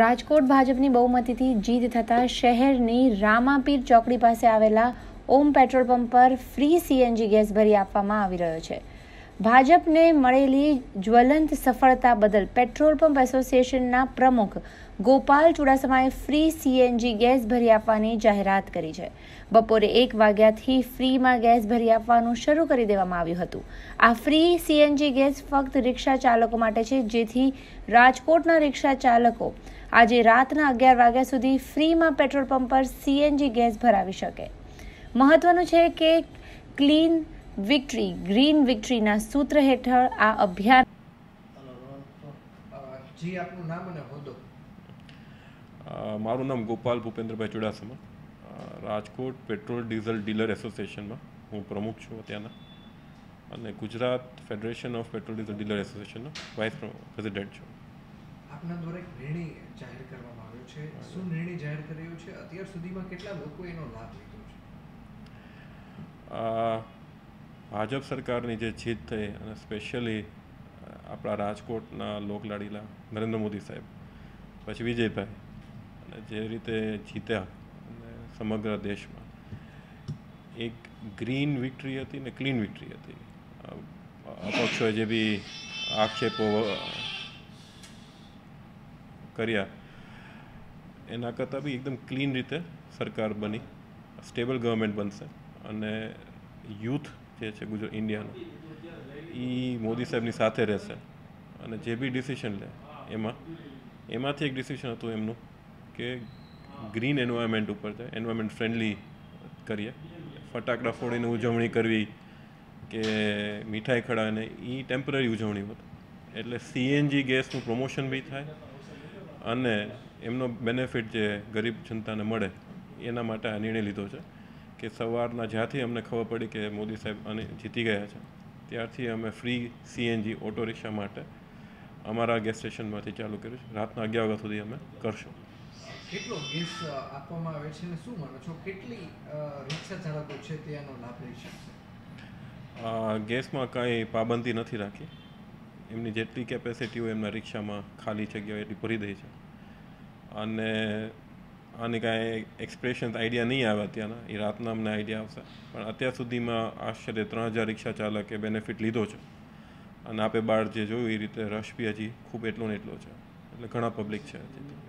રાજકોટ ભાજપની બહુમતીથી જીત થતાં શહેરની રામાપીર ચોકડી પાસે આવેલા ઓમ પેટ્રોલ પંપ પર ફ્રી સીએનજી ગેસ ભરી આપવામાં આવી રહ્યો છે ભાજપને મળેલી જ્વલંત સફળતા બદલ પેટ્રોલ પંપ એસોસિએશનના પ્રમુખ ગોપાલ ચુડાસમાએ ફ્રી સીએનજી ગેસ ભરી આપવાની જાહેરાત કરી છે બપોરે એક વાગ્યાથી ફ્રીમાં ગેસ ભરી આપવાનું શરૂ કરી દેવામાં આવ્યું હતું આ ફ્રી સીએનજી ગેસ ફક્ત રિક્ષા ચાલકો માટે છે જેથી રાજકોટના રિક્ષા ચાલકો આજે રાતના અગિયાર વાગ્યા સુધી ફ્રીમાં પેટ્રોલ પંપ પર સીએનજી ગેસ ભરાવી શકે મહત્વનું છે કે ક્લીન વિક્ટરી ગ્રીન વિક્ટરીના સૂત્ર હેઠળ આ અભિયાન મારું નામ Gopal Bhupendrabhai Chudasama Rajkot petrol diesel dealer એસોસિએશનમાં હું પ્રમુખ છું અત્યારના અને Gujarat federation of petrol diesel dealer એસોસિએશનનો વાઇસ પ્રેસિડેન્ટ છું આપના દ્વારા એક નિર્ણય જાહેર કરવામાં આવ્યો છે શું નિર્ણય જાહેર કર્યો છે અત્યાર સુધીમાં કેટલા લોકો એનો લાભ લીધો છે ભાજપ સરકારની જે જીત થઈ અને સ્પેશિયલી આપણા રાજકોટના લોકલાડીલા નરેન્દ્ર મોદી સાહેબ પછી વિજયભાઈ અને જે રીતે જીત્યા અને સમગ્ર દેશમાં એક ગ્રીન વિક્ટરી હતી ને ક્લીન વિક્ટરી હતી અપક્ષોએ જે બી આક્ષેપો કર્યા એના કરતાં બી એકદમ ક્લીન રીતે સરકાર બની સ્ટેબલ ગવર્મેન્ટ બનશે અને યુથ જે છે ગુજરાત ઇન્ડિયાનું એ મોદી સાહેબની સાથે રહેશે અને જે બી ડિસિશન લે એમાં એમાંથી એક ડિસિશન હતું એમનું કે ગ્રીન એન્વાયરમેન્ટ ઉપર છે એન્વાયરમેન્ટ ફ્રેન્ડલી કરીએ ફટાકડા ફોડીને ઉજવણી કરવી કે મીઠાઈ ખડાવીને એ ટેમ્પરરી ઉજવણી હતી એટલે સીએનજી ગેસનું પ્રમોશન બી થાય અને એમનો બેનિફિટ જે ગરીબ જનતાને મળે એના માટે આ નિર્ણય લીધો છે કે સવારના જ્યાંથી અમને ખબર પડી કે મોદી સાહેબ અને જીતી ગયા છે ત્યારથી અમે ફ્રી સીએનજી ઓટો રિક્ષા માટે અમારા ગેસ સ્ટેશનમાંથી ચાલુ કર્યું છે રાતના અગિયાર વાગ્યા સુધી અમે કરશું કેટલો ગેસ આપવામાં આવે છે અને શું માનો છો કેટલી રિક્ષા ચાલકો છે તે લાભ લઈ શકશે ગેસમાં કાંઈ પાબંદી નથી રાખી એમની જેટલી કેપેસિટી હોય એમના રિક્ષામાં ખાલી જગ્યા એટલી ભરી દે છે અને આને કાંઈ એક્સપ્રેશન આઈડિયા નહીં આવે અત્યારના એ રાતના અમને આઈડિયા આવશે પણ અત્યાર સુધીમાં આશરે ત્રણ હજાર રિક્ષા ચાલકે બેનિફિટ લીધો છે અને આપે બાર જે જોયું એ રીતે રશ બી હજી ખૂબ એટલો ને એટલો છે એટલે ઘણા પબ્લિક છે હજી